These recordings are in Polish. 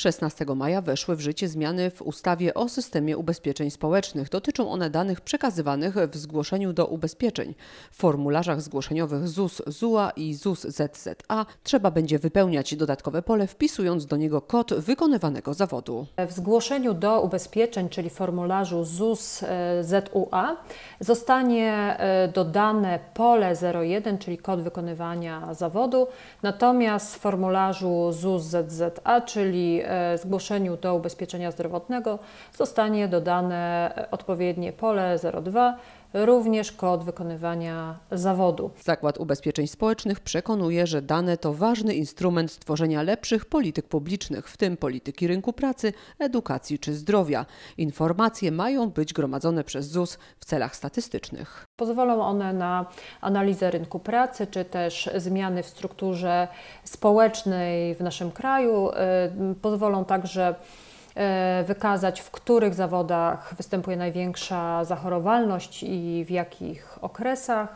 16 maja weszły w życie zmiany w ustawie o systemie ubezpieczeń społecznych. Dotyczą one danych przekazywanych w zgłoszeniu do ubezpieczeń. W formularzach zgłoszeniowych ZUS ZUA i ZUS ZZA trzeba będzie wypełniać dodatkowe pole, wpisując do niego kod wykonywanego zawodu. W zgłoszeniu do ubezpieczeń, czyli formularzu ZUS e, ZUA, zostanie e, dodane pole 01, czyli kod wykonywania zawodu, natomiast w formularzu ZUS ZZA, czyli e, E, zgłoszeniu do ubezpieczenia zdrowotnego zostanie dodane odpowiednie pole 02, również kod wykonywania zawodu. Zakład Ubezpieczeń Społecznych przekonuje, że dane to ważny instrument stworzenia lepszych polityk publicznych, w tym polityki rynku pracy, edukacji czy zdrowia. Informacje mają być gromadzone przez ZUS w celach statystycznych. Pozwolą one na analizę rynku pracy, czy też zmiany w strukturze społecznej w naszym kraju. Y, pozwolą także y, wykazać, w których zawodach występuje największa zachorowalność i w jakich okresach.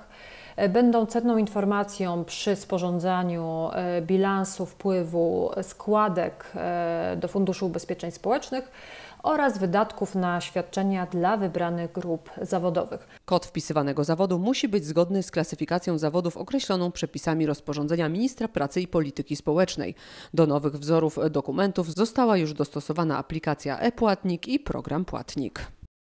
E, będą cenną informacją przy sporządzaniu e, bilansu wpływu składek e, do Funduszu Ubezpieczeń Społecznych oraz wydatków na świadczenia dla wybranych grup zawodowych. Kod wpisywanego zawodu musi być zgodny z klasyfikacją zawodów określoną przepisami rozporządzenia ministra pracy i polityki społecznej. Do nowych wzorów dokumentów została już dostosowana aplikacja e-płatnik i program płatnik.